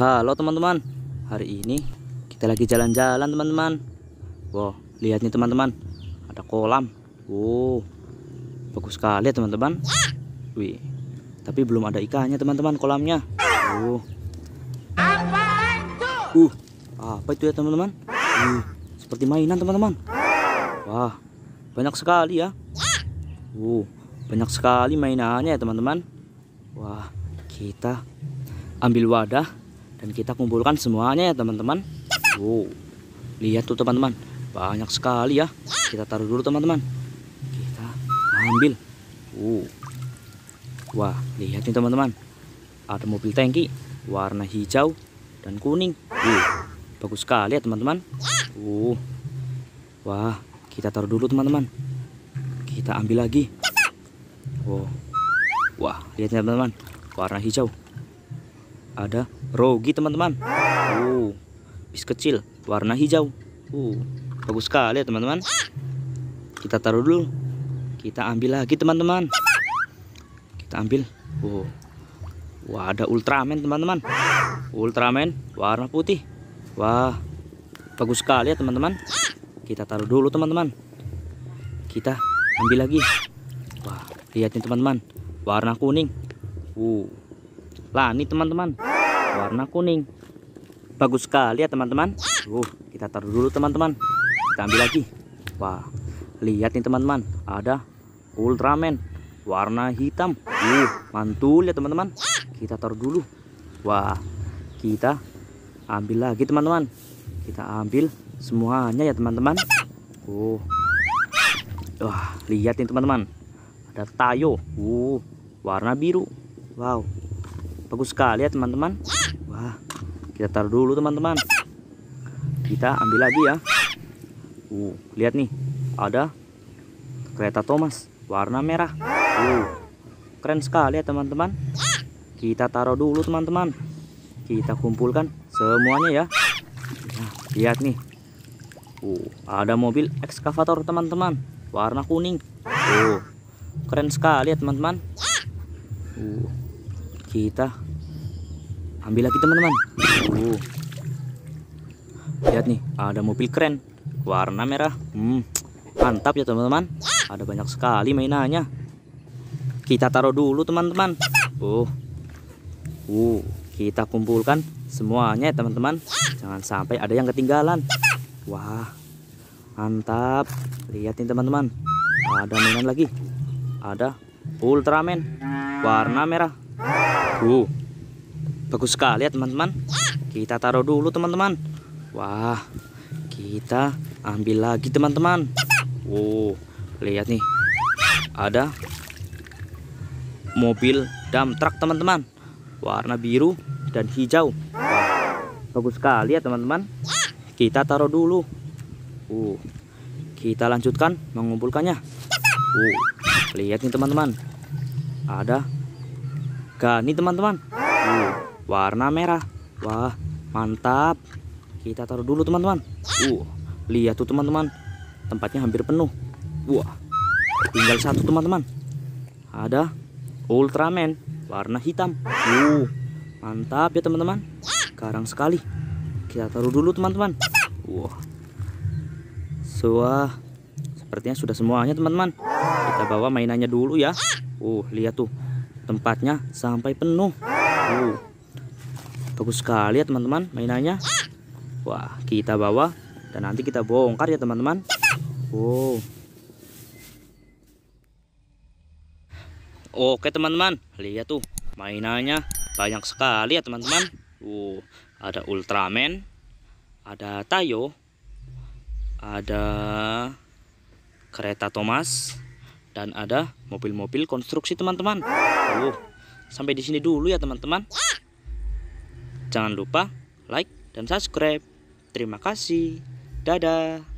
Halo teman-teman Hari ini kita lagi jalan-jalan teman-teman Wow lihat nih teman-teman Ada kolam Wow bagus sekali teman-teman Wih tapi belum ada ikannya teman-teman kolamnya Wow Uh apa itu ya teman-teman uh, Seperti mainan teman-teman Wah banyak sekali ya Wow banyak sekali mainannya ya teman-teman Wah kita ambil wadah dan kita kumpulkan semuanya ya teman-teman wow lihat tuh teman-teman banyak sekali ya kita taruh dulu teman-teman kita ambil wow wah lihat nih teman-teman ada mobil tangki warna hijau dan kuning wow bagus sekali ya teman-teman wow wah kita taruh dulu teman-teman kita ambil lagi wow wah lihat teman-teman warna hijau ada Rogi teman-teman. Uh, bis kecil warna hijau. Uh, bagus sekali ya teman-teman. Kita taruh dulu. Kita ambil lagi teman-teman. Kita ambil. Uh. Wah, ada Ultraman teman-teman. Ultraman warna putih. Wah, bagus sekali ya teman-teman. Kita taruh dulu teman-teman. Kita ambil lagi. Wah, lihat teman-teman. Warna kuning. Uh. Lani teman-teman warna kuning bagus sekali ya teman-teman uh, kita taruh dulu teman-teman kita ambil lagi wah lihat nih teman-teman ada Ultraman warna hitam uh, mantul ya teman-teman kita taruh dulu wah kita ambil lagi teman-teman kita ambil semuanya ya teman-teman uh, wah lihat nih teman-teman ada Tayo uh, warna biru wow bagus sekali ya teman-teman wah kita taruh dulu teman-teman kita ambil lagi ya uh lihat nih ada kereta Thomas warna merah uh keren sekali ya teman-teman kita taruh dulu teman-teman kita kumpulkan semuanya ya nah, lihat nih uh ada mobil ekskavator teman-teman warna kuning uh keren sekali ya teman-teman uh kita ambil lagi teman-teman uh. lihat nih ada mobil keren warna merah hmm, mantap ya teman-teman ada banyak sekali mainannya kita taruh dulu teman-teman uh. uh kita kumpulkan semuanya ya teman-teman jangan sampai ada yang ketinggalan wah mantap lihat nih teman-teman ada mainan lagi ada Ultraman warna merah Wow. Bagus sekali ya teman-teman. Kita taruh dulu teman-teman. Wah, kita ambil lagi teman-teman. Wow, oh, lihat nih. Ada mobil dam truck teman-teman. Warna biru dan hijau. Wah, bagus sekali ya teman-teman. Kita taruh dulu. Uh, kita lanjutkan mengumpulkannya. Uh, lihat nih teman-teman. Ada gani teman-teman warna merah wah mantap kita taruh dulu teman-teman uh lihat tuh teman-teman tempatnya hampir penuh wah tinggal satu teman-teman ada Ultraman warna hitam uh mantap ya teman-teman karang sekali kita taruh dulu teman-teman wah Wah, so, sepertinya sudah semuanya teman-teman. Kita bawa mainannya dulu ya. Uh, lihat tuh tempatnya sampai penuh uh, bagus sekali ya teman-teman mainannya wah kita bawa dan nanti kita bongkar ya teman-teman wow Oke teman-teman, lihat tuh mainannya banyak sekali ya teman-teman. Uh, ada Ultraman, ada Tayo, ada kereta Thomas, dan ada mobil-mobil konstruksi teman-teman. Sampai di sini dulu ya teman-teman. Ya. Jangan lupa like dan subscribe. Terima kasih. Dadah.